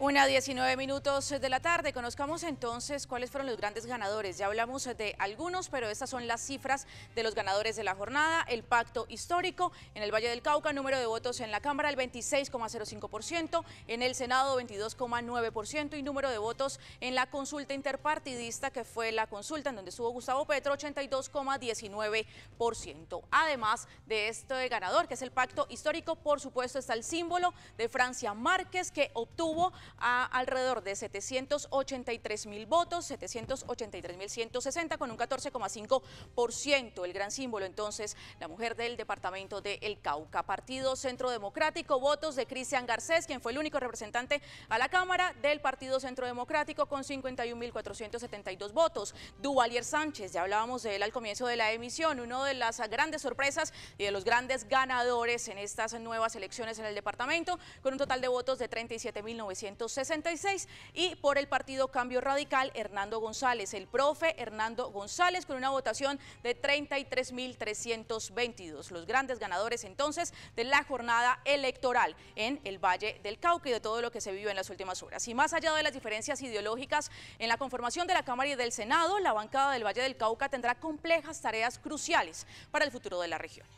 Una 19 minutos de la tarde. Conozcamos entonces cuáles fueron los grandes ganadores. Ya hablamos de algunos, pero estas son las cifras de los ganadores de la jornada. El pacto histórico en el Valle del Cauca, número de votos en la Cámara, el 26,05%, en el Senado, 22,9%, y número de votos en la consulta interpartidista, que fue la consulta en donde estuvo Gustavo Petro, 82,19%. Además de este ganador, que es el pacto histórico, por supuesto está el símbolo de Francia Márquez, que obtuvo a alrededor de 783 mil votos, 783 mil 160 con un 14,5%. El gran símbolo entonces, la mujer del departamento de El Cauca. Partido Centro Democrático, votos de Cristian Garcés, quien fue el único representante a la Cámara del Partido Centro Democrático con mil 51.472 votos. Duvalier Sánchez, ya hablábamos de él al comienzo de la emisión, uno de las grandes sorpresas y de los grandes ganadores en estas nuevas elecciones en el departamento, con un total de votos de mil 900 y por el partido Cambio Radical Hernando González, el profe Hernando González con una votación de 33.322. Los grandes ganadores entonces de la jornada electoral en el Valle del Cauca y de todo lo que se vivió en las últimas horas. Y más allá de las diferencias ideológicas en la conformación de la Cámara y del Senado, la bancada del Valle del Cauca tendrá complejas tareas cruciales para el futuro de la región.